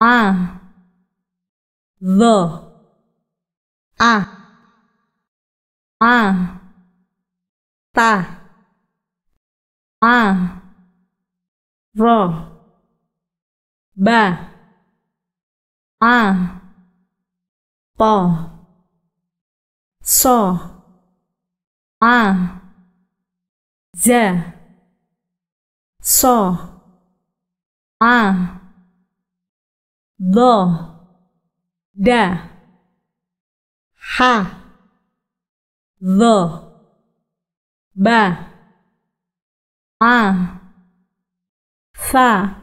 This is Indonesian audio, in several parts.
a the a a ta a vó ba a pó so a zé so a do, Da. Ha. do, Ba. A. Fa.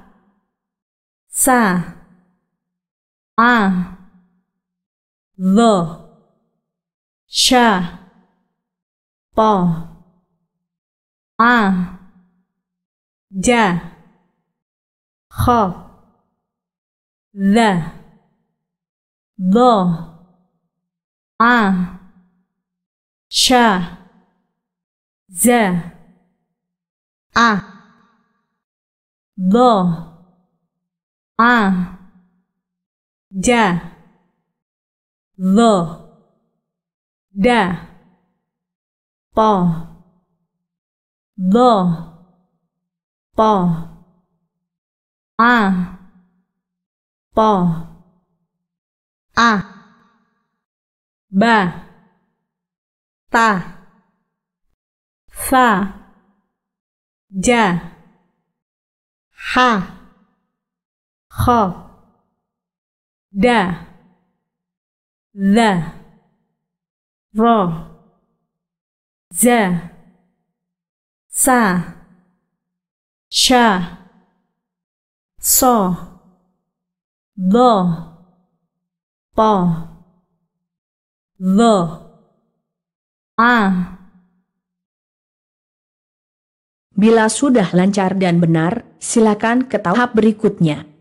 Sa. A. do, Sha. Po. A. Ja. Kho the the a sha za a the a da the da po the po a po a ba ta fa ja ha kho da za ro za sa sha so the pa, the a Bila sudah lancar dan benar, silakan ke tahap berikutnya.